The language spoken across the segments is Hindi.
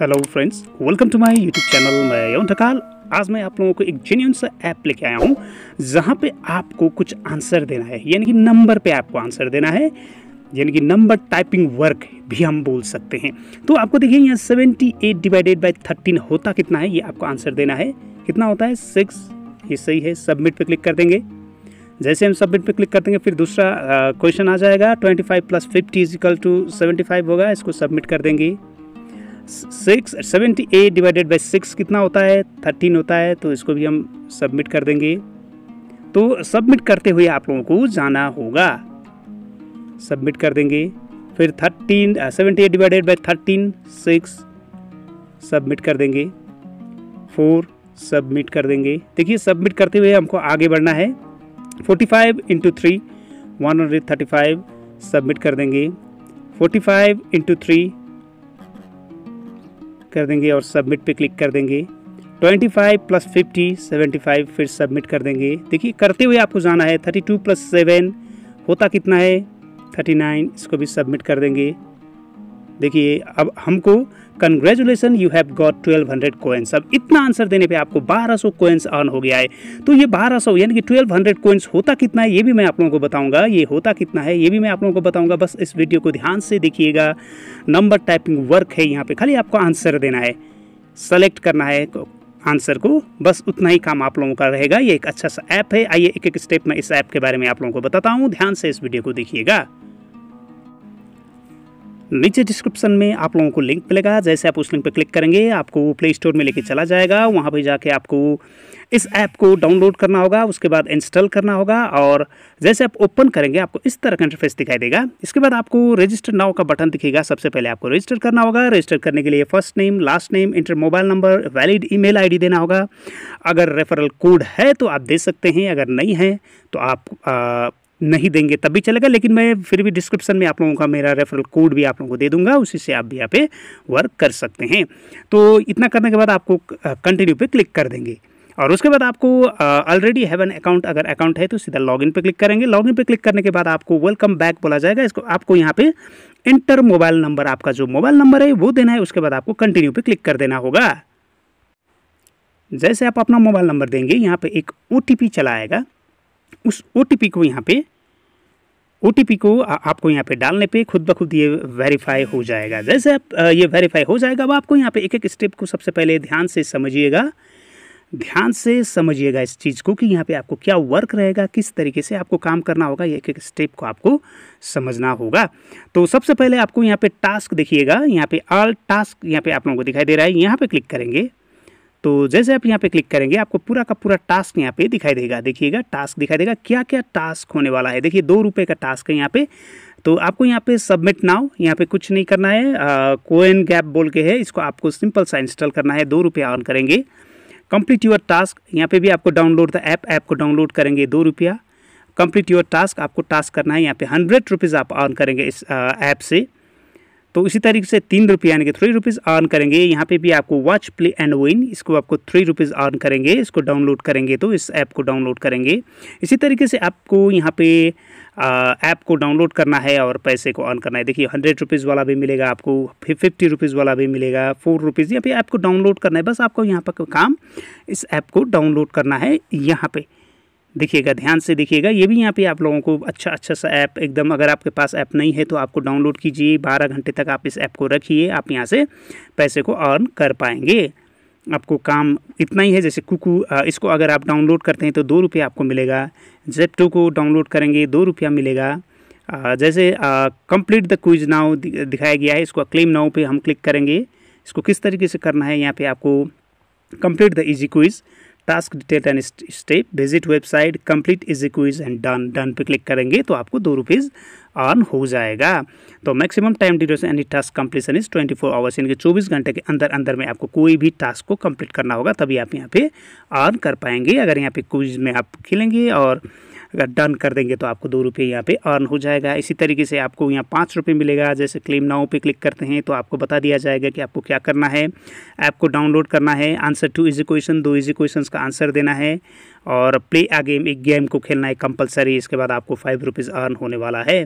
hello friends welcome to my YouTube channel मैं यौन ठकाल आज मैं आप लोगों को एक जेन्यून सा ऐप लेके आया हूँ जहाँ पे आपको कुछ आंसर देना है यानी कि नंबर पे आपको आंसर देना है यानी कि नंबर टाइपिंग वर्क भी हम बोल सकते हैं तो आपको देखिए यहाँ seventy eight divided by thirteen होता कितना है ये आपको आंसर देना है कितना होता है सिक्स ये सही है सबमिट पर क्लिक कर देंगे जैसे हम सबमिट पे क्लिक कर देंगे फिर दूसरा क्वेश्चन आ जाएगा twenty five plus fifty equal to seventy five होगा इसको सबमिट कर देंगे six seventy eight divided by six कितना होता है थर्टीन होता है तो इसको भी हम सबमिट कर देंगे तो सबमिट करते हुए आप लोगों को जाना होगा सबमिट कर देंगे फिर thirteen seventy eight divided by thirteen six submit कर देंगे फोर सबमिट कर देंगे देखिए सबमिट करते हुए हमको आगे बढ़ना है forty five into three one hundred thirty five submit कर देंगे फोर्टी फाइव इंटू थ्री कर देंगे और सबमिट पे क्लिक कर देंगे 25 प्लस फिफ्टी सेवेंटी फिर सबमिट कर देंगे देखिए करते हुए आपको जाना है 32 प्लस सेवन होता कितना है 39 इसको भी सबमिट कर देंगे देखिए अब हमको congratulation you have got twelve hundred coins अब इतना आंसर देने पे आपको बारह सौ कोइंस अर्न हो गया है तो ये बारह सौ यानी कि ट्वेल्व हंड्रेड कोइंस होता कितना है ये भी मैं आप लोगों को बताऊंगा ये होता कितना है ये भी मैं आप लोगों को बताऊंगा बस इस वीडियो को ध्यान से देखिएगा नंबर टाइपिंग वर्क है यहाँ पर खाली आपको आंसर देना है सेलेक्ट करना है आंसर को बस उतना ही काम आप लोगों का रहेगा ये एक अच्छा सा ऐप है आइए एक एक स्टेप में इस ऐप के बारे में आप लोगों को बताता हूँ ध्यान से इस वीडियो को देखिएगा नीचे डिस्क्रिप्शन में आप लोगों को लिंक मिलेगा जैसे आप उस लिंक पर क्लिक करेंगे आपको प्ले स्टोर में लेके चला जाएगा वहाँ पर जाके आपको इस ऐप को डाउनलोड करना होगा उसके बाद इंस्टॉल करना होगा और जैसे आप ओपन करेंगे आपको इस तरह का इंटरफेस दिखाई देगा इसके बाद आपको रजिस्टर नाव का बटन दिखेगा सबसे पहले आपको रजिस्टर करना होगा रजिस्टर करने के लिए first name last name enter mobile number valid email देना होगा अगर रेफरल कोड है तो आप दे सकते हैं अगर नहीं है तो आप नहीं देंगे तब भी चलेगा लेकिन मैं फिर भी डिस्क्रिप्शन में आप लोगों का मेरा रेफरल कोड भी आप लोगों को दे दूंगा उसी से आप भी यहाँ पे वर्क कर सकते हैं तो इतना करने के बाद आपको कंटिन्यू पे क्लिक कर देंगे और उसके बाद आपको ऑलरेडी हैव एन अकाउंट अगर अकाउंट है तो सीधा लॉगिन पे क्लिक करेंगे लॉगिन पे क्लिक करने के बाद आपको वेलकम बैक बोला जाएगा इसको आपको यहाँ पे इंटर मोबाइल नंबर आपका जो मोबाइल नंबर है वो देना है उसके बाद आपको कंटिन्यू पे क्लिक कर देना होगा जैसे आप अपना मोबाइल नंबर देंगे यहाँ पे एक ओ चला आएगा उस ओ को यहाँ पर ओ को आपको यहाँ पे डालने पे खुद ब खुद ये वेरीफाई हो जाएगा जैसे आप ये वेरीफाई हो जाएगा अब आपको यहाँ पे एक एक स्टेप को सबसे पहले ध्यान से समझिएगा ध्यान से समझिएगा इस चीज़ को कि यहाँ पे आपको क्या वर्क रहेगा किस तरीके से आपको काम करना होगा एक एक स्टेप को आपको समझना होगा तो सबसे पहले आपको यहाँ पे टास्क देखिएगा यहाँ पे ऑल टास्क यहाँ पे आप लोगों को दिखाई दे रहा है यहाँ पे क्लिक करेंगे तो जैसे आप यहाँ पे क्लिक करेंगे आपको पूरा का पूरा टास्क यहाँ पे दिखाई देगा देखिएगा टास्क दिखाई देगा क्या क्या टास्क होने वाला है देखिए दो रुपये का टास्क है यहाँ पे तो आपको यहाँ पे सबमिट नाउ यहाँ पे कुछ नहीं करना है कोएन गैप बोल के है इसको आपको सिंपल सा इंस्टॉल करना है दो रुपया ऑन करेंगे कंप्लीट योर टास्क यहाँ पे भी आपको डाउनलोड द ऐप ऐप को डाउनलोड करेंगे दो रुपया कंप्लीट योर टास्क आपको टास्क करना है यहाँ पे हंड्रेड रुपीज़ आप ऑन करेंगे इस ऐप से तो इसी तरीके से तीन रुपये यानी कि थ्री रुपीज़ अर्न करेंगे यहाँ पे भी आपको वॉच प्ले एंड विन इसको आपको थ्री रुपीज़ अर्न करेंगे इसको डाउनलोड करेंगे तो इस ऐप को डाउनलोड करेंगे इसी तरीके से आपको यहाँ पे ऐप को डाउनलोड करना है और पैसे को अर्न करना है देखिए हंड्रेड रुपीज़ वाला भी मिलेगा आपको फिफ्टी रुपीज़ वाला भी मिलेगा फोर रुपीज़ यहाँ पे ऐप को डाउनलोड करना है बस आपको यहाँ पर काम इस ऐप को डाउनलोड करना है यहाँ पर देखिएगा ध्यान से देखिएगा ये भी यहाँ पे आप लोगों को अच्छा अच्छा सा ऐप एकदम अगर आपके पास ऐप नहीं है तो आपको डाउनलोड कीजिए बारह घंटे तक आप इस ऐप को रखिए आप यहाँ से पैसे को अर्न कर पाएंगे आपको काम इतना ही है जैसे कुकू इसको अगर आप डाउनलोड करते हैं तो दो रुपये आपको मिलेगा जेप्टो को डाउनलोड करेंगे दो रुपया मिलेगा जैसे कंप्लीट द क्विज नाउ दिखाया गया है इसको क्लेम नाउ पे हम क्लिक करेंगे इसको किस तरीके से करना है यहाँ पे आपको complete the easy quiz task detail and step visit website complete is quiz and done done पे क्लिक करेंगे तो आपको दो रुपीज़ अर्न हो जाएगा तो maximum time duration and task completion is twenty four hours यानी कि चौबीस घंटे के अंदर अंदर में आपको कोई भी टास्क को कंप्लीट करना होगा तभी आप यहाँ पे अर्न कर पाएंगे अगर यहाँ पे क्विज में आप खेलेंगे और अगर डन कर देंगे तो आपको दो रुपये यहाँ पे अर्न हो जाएगा इसी तरीके से आपको यहाँ पाँच रुपये मिलेगा जैसे क्लेम नाउ पे क्लिक करते हैं तो आपको बता दिया जाएगा कि आपको क्या करना है ऐप को डाउनलोड करना है आंसर टू इजी क्वेश्चन दो इजी क्वेश्चन का आंसर देना है और प्ले आ गेम एक गेम को खेलना है कंपलसरी इसके बाद आपको फाइव रुपीज़ अर्न होने वाला है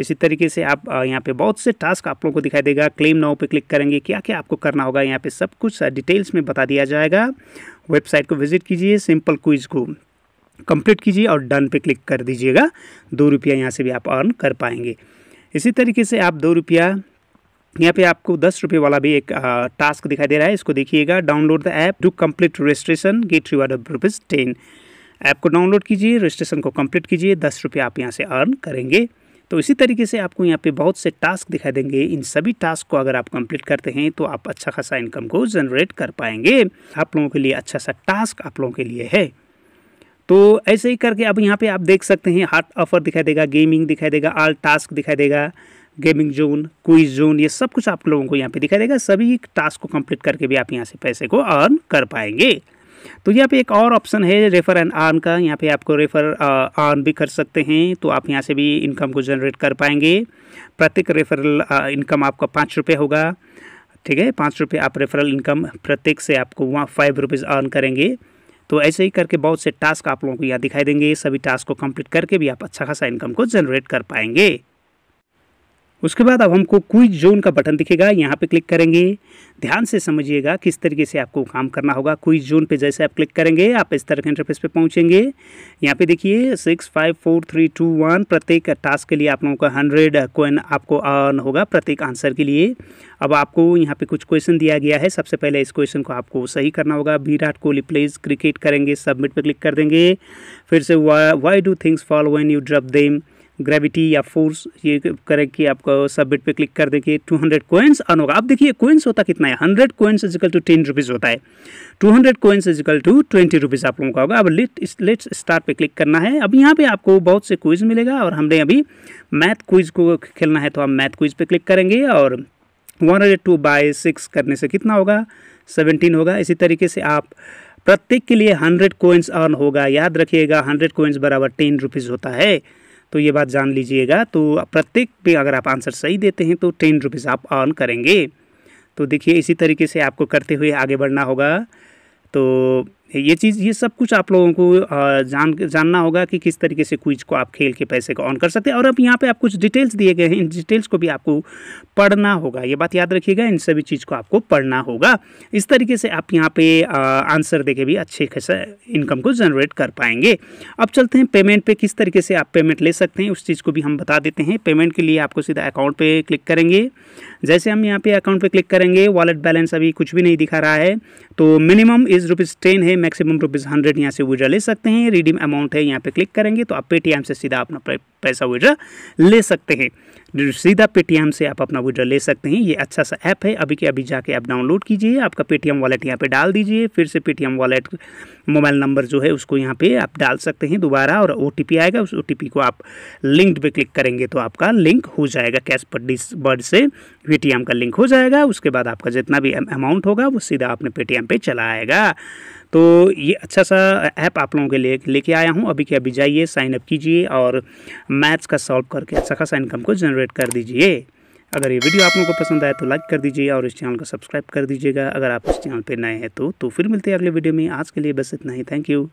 इसी तरीके से आप यहाँ पे बहुत से टास्क आप लोगों को दिखाई देगा क्लेम नाउ पे क्लिक करेंगे क्या क्या आपको करना होगा यहाँ पे सब कुछ डिटेल्स में बता दिया जाएगा वेबसाइट को विजिट कीजिए सिंपल क्विज को कंप्लीट कीजिए और डन पे क्लिक कर दीजिएगा दो रुपया यहाँ से भी आप अर्न कर पाएंगे इसी तरीके से आप दो रुपया यहाँ पे आपको दस रुपये वाला भी एक आ, टास्क दिखाई दे रहा है इसको देखिएगा download the app to complete registration get reward of rupees ten app को डाउनलोड कीजिए रजिस्ट्रेशन को कंप्लीट कीजिए दस रुपये आप यहाँ से अर्न करेंगे तो इसी तरीके से आपको यहाँ पे बहुत से टास्क दिखाई देंगे इन सभी टास्क को अगर आप कंप्लीट करते हैं तो आप अच्छा खासा इनकम को जनरेट कर पाएंगे आप लोगों के लिए अच्छा सा टास्क आप लोगों के लिए है तो ऐसे ही करके अब यहाँ पे आप देख सकते हैं हार्ट ऑफर दिखाई देगा गेमिंग दिखाई देगा आल टास्क दिखाई देगा गेमिंग जोन क्विज जोन ये सब कुछ आप लोगों को यहाँ पे दिखाई देगा सभी टास्क को कंप्लीट करके भी आप यहाँ से पैसे को अर्न कर पाएंगे तो यहाँ पे एक और ऑप्शन है रेफर एंड आर्न का यहाँ पे आपको रेफर आर्न भी कर सकते हैं तो आप यहाँ से भी इनकम को जनरेट कर पाएंगे प्रत्येक रेफरल इनकम आपका पाँच रुपये होगा ठीक है पाँच रुपये आप रेफरल इनकम प्रत्येक से आपको वहाँ फाइव रुपीज़ अर्न करेंगे तो ऐसे ही करके बहुत से टास्क आप लोगों को यहाँ दिखाई देंगे सभी टास्क को कंप्लीट करके भी आप अच्छा खासा इनकम को जनरेट कर पाएंगे उसके बाद अब हमको क्विज जोन का बटन दिखेगा यहाँ पे क्लिक करेंगे ध्यान से समझिएगा किस तरीके से आपको काम करना होगा क्विज जोन पे जैसे आप क्लिक करेंगे आप इस तरह के इंटरफेस पे पहुँचेंगे यहाँ पे देखिए six five four three two one प्रत्येक टास्क के लिए आप लोगों का हंड्रेड क्वेन आपको अर्न होगा प्रत्येक आंसर के लिए अब आपको यहाँ पे कुछ क्वेश्चन दिया गया है सबसे पहले इस क्वेश्चन को आपको सही करना होगा विराट कोहली प्लेज क्रिकेट करेंगे सबमिट पर क्लिक कर देंगे फिर से why do things fall when you drop them gravity या फोर्स ये करें कि आपको सबमिट पे क्लिक कर देखिए 200 हंड्रेड कोइंस अन होगा अब देखिए कोइंस होता कितना है 100 coins equal to ten rupees होता है 200 hundred coins equal to twenty rupees आप लोगों का होगा अब लेट लेट्स स्टार्ट पे क्लिक करना है अब यहाँ पे आपको बहुत से क्विज़ मिलेगा और हमने अभी मैथ क्विज़ को खेलना है तो हम मैथ क्विज़ पर क्लिक करेंगे और one hundred two by six करने से कितना होगा सेवनटीन होगा इसी तरीके से आप प्रत्येक के लिए हंड्रेड कोइंस अर्न होगा याद रखिएगा हंड्रेड कोइंस बराबर टेन रुपीज़ होता है तो ये बात जान लीजिएगा तो प्रत्येक पे अगर आप आंसर सही देते हैं तो टेन रुपीज़ आप अर्न करेंगे तो देखिए इसी तरीके से आपको करते हुए आगे बढ़ना होगा तो ये चीज़ ये सब कुछ आप लोगों को जान जानना होगा कि किस तरीके से क्विज को आप खेल के पैसे को ऑन कर सकते हैं और अब यहाँ पे आप कुछ डिटेल्स दिए गए हैं इन डिटेल्स को भी आपको पढ़ना होगा ये बात याद रखिएगा इन सभी चीज़ को आपको पढ़ना होगा इस तरीके से आप यहाँ पे आंसर दे के भी अच्छे खासा इनकम को जनरेट कर पाएंगे अब चलते हैं पेमेंट पर किस तरीके से आप पेमेंट ले सकते हैं उस चीज़ को भी हम बता देते हैं पेमेंट के लिए आपको सीधा अकाउंट पर क्लिक करेंगे जैसे हम यहाँ पर अकाउंट पर क्लिक करेंगे वॉलेट बैलेंस अभी कुछ भी नहीं दिखा रहा है तो मिनिमम इज़ रुपीज़ टेन है है मैक्सिमम रुपीज़ हंड्रेड यहाँ से विड्रा ले सकते हैं रिडीम अमाउंट है यहाँ पे क्लिक करेंगे तो आप पेटीएम से सीधा अपना पैसा विड्रा ले सकते हैं सीधा पेटीएम से आप अपना विड्रा ले सकते हैं ये अच्छा सा ऐप है अभी के अभी जाके आप डाउनलोड कीजिए आपका पेटीएम वॉलेट यहाँ पे डाल दीजिए फिर से पेटीएम वॉलेट मोबाइल नंबर जो है उसको यहाँ पे आप डाल सकते हैं दोबारा और ओ आएगा उस ओ को आप लिंक पे क्लिक करेंगे तो आपका लिंक हो जाएगा कैश पर बर्ड से पेटीएम का लिंक हो जाएगा उसके बाद आपका जितना भी अमाउंट होगा वो सीधा अपने पेटीएम पे चला आएगा तो ये अच्छा सा ऐप आप लोगों के लिए लेके आया हूँ अभी के अभी जाइए साइन अप कीजिए और मैथ्स का सॉल्व करके अच्छा खासा इनकम को जनरेट कर दीजिए अगर ये वीडियो आप लोगों को पसंद आए तो लाइक कर दीजिए और इस चैनल को सब्सक्राइब कर दीजिएगा अगर आप इस चैनल पर नए हैं तो तो फिर मिलते हैं अगले वीडियो में आज के लिए बस इतना ही थैंक यू